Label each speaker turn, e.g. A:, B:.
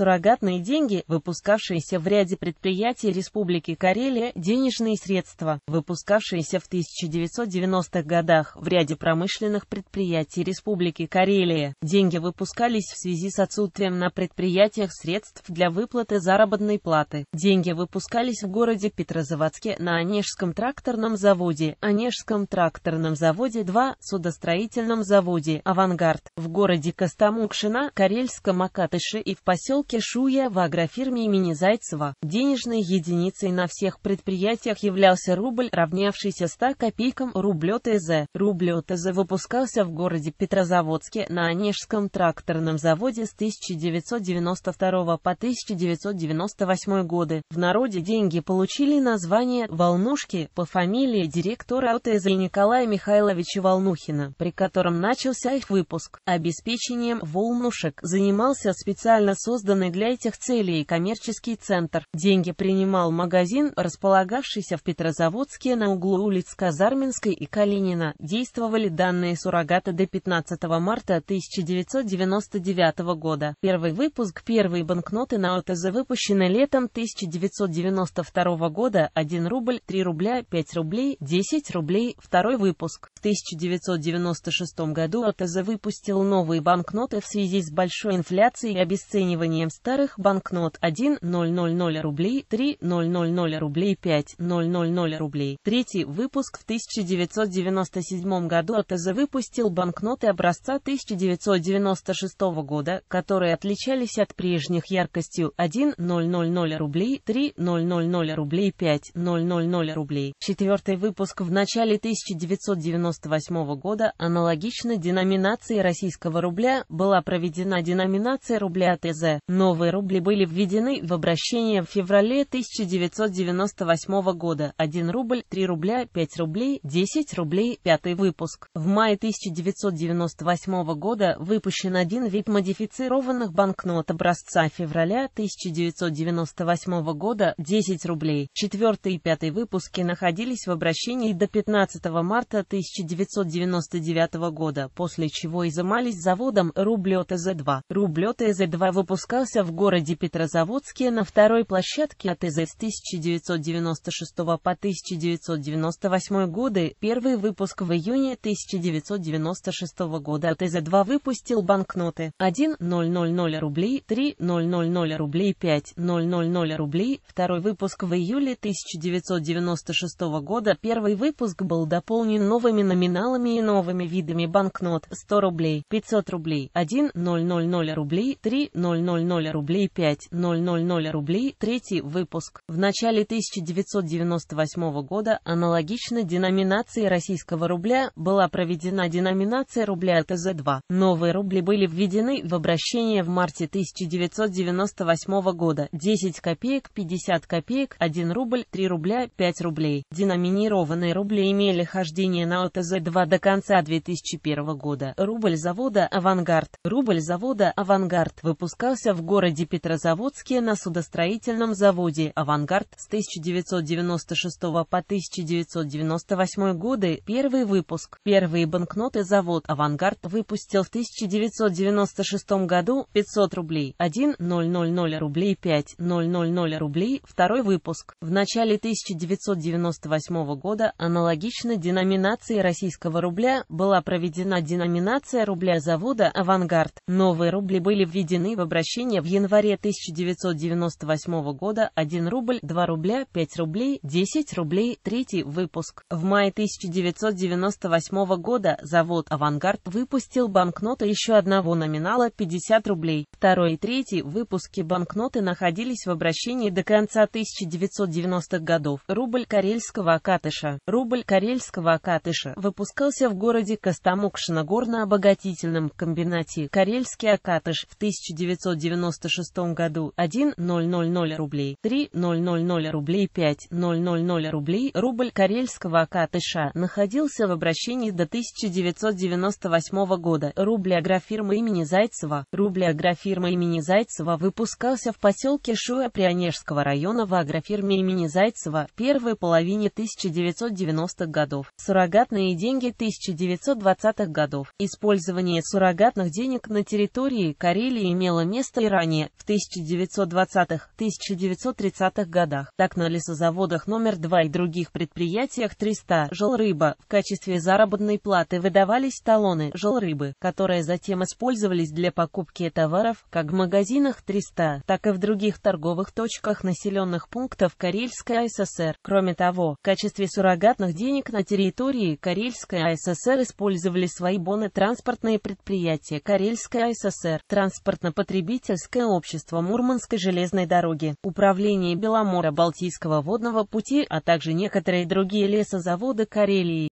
A: суррогатные деньги, выпускавшиеся в ряде предприятий Республики Карелия, денежные средства, выпускавшиеся в 1990-х годах в ряде промышленных предприятий Республики Карелия. Деньги выпускались в связи с отсутствием на предприятиях средств для выплаты заработной платы. Деньги выпускались в городе Петрозаводске на Онежском тракторном заводе, Онежском тракторном заводе 2, судостроительном заводе «Авангард», в городе Костомукшина, Карельском Акатыше и в поселке Кишуя в агрофирме имени Зайцева. Денежной единицей на всех предприятиях являлся рубль, равнявшийся 100 копейкам рублю ТЗ. Рублю ТЗ выпускался в городе Петрозаводске на Онежском тракторном заводе с 1992 по 1998 годы. В народе деньги получили название «Волнушки» по фамилии директора ОТЗ Николая Михайловича Волнухина, при котором начался их выпуск. Обеспечением «Волнушек» занимался специально созданный созданный для этих целей коммерческий центр. Деньги принимал магазин, располагавшийся в Петрозаводске на углу улиц Казарминской и Калинина. Действовали данные суррогата до 15 марта 1999 года. Первый выпуск, первые банкноты на ОТЗ выпущены летом 1992 года 1 рубль, 3 рубля, 5 рублей, 10 рублей. Второй выпуск. В 1996 году ОТЗ выпустил новые банкноты в связи с большой инфляцией и обесцениванием изменением старых банкнот 1.000 рублей, 3.000 рублей, 5.000 рублей. Третий выпуск в 1997 году АТЗ выпустил банкноты образца 1996 года, которые отличались от прежних яркостью 1.000 рублей, 3.000 рублей, 5.000 рублей. Четвертый выпуск в начале 1998 года аналогично деноминации российского рубля была проведена деноминация рубля ТЗ. Новые рубли были введены в обращение в феврале 1998 года 1 рубль, 3 рубля, 5 рублей, 10 рублей, пятый выпуск. В мае 1998 года выпущен один вид модифицированных банкнот образца февраля 1998 года 10 рублей. Четвертый и пятый выпуски находились в обращении до 15 марта 1999 года, после чего изымались заводом Рубль з 2 Рубль з 2 выпускал оказался в городе Петрозаводске на второй площадке от с 1996 по 1998 годы, первый выпуск в июне 1996 года от ИЗ-2 выпустил банкноты 1 000 рублей, 3 000 рублей, 5 000 рублей, второй выпуск в июле 1996 года, первый выпуск был дополнен новыми номиналами и новыми видами банкнот 100 рублей, 500 рублей, 1 000 рублей, 3 000 0 рублей 5 000 рублей. Третий выпуск. В начале 1998 года аналогично деноминации российского рубля была проведена деноминация рубля ТЗ-2. Новые рубли были введены в обращение в марте 1998 года. 10 копеек, 50 копеек, 1 рубль, 3 рубля, 5 рублей. Деноминированные рубли имели хождение на ОТЗ-2 до конца 2001 года. Рубль завода «Авангард». Рубль завода «Авангард» выпускался в в городе Петрозаводске на судостроительном заводе «Авангард» с 1996 по 1998 годы первый выпуск. Первые банкноты завод «Авангард» выпустил в 1996 году 500 рублей, 1 000 рублей 5 000 рублей, второй выпуск. В начале 1998 года аналогично деноминации российского рубля была проведена деноминация рубля завода «Авангард». Новые рубли были введены в обращение населения в январе 1998 года 1 рубль, 2 рубля, 5 рублей, 10 рублей, третий выпуск. В мае 1998 года завод «Авангард» выпустил банкноты еще одного номинала 50 рублей. Второй и третий выпуски банкноты находились в обращении до конца 1990-х годов. Рубль карельского Акатыша. Рубль карельского Акатыша выпускался в городе Костомукшино горно-обогатительном комбинате «Карельский Акатыш» в 1990 1996 году 1 000 рублей, 3 000 рублей, 5 000 рублей. Рубль карельского АК а находился в обращении до 1998 года. Рубль агрофирмы имени Зайцева. Рубль агрофирмы имени Зайцева выпускался в поселке Шуя Прионежского района в агрофирме имени Зайцева в первой половине 1990-х годов. Суррогатные деньги 1920-х годов. Использование суррогатных денег на территории Карелии имело место и ранее в 1920-1930-х х годах. Так на лесозаводах номер 2 и других предприятиях 300 жил рыба в качестве заработной платы выдавались талоны жил рыбы которые затем использовались для покупки товаров как в магазинах 300, так и в других торговых точках населенных пунктов Карельской ССР. Кроме того, в качестве суррогатных денег на территории Карельской ССР использовали свои боны транспортные предприятия Карельской ССР, транспортно-потребительные Издательское общество Мурманской железной дороги, Управление Беломора-Балтийского водного пути, а также некоторые другие лесозаводы Карелии.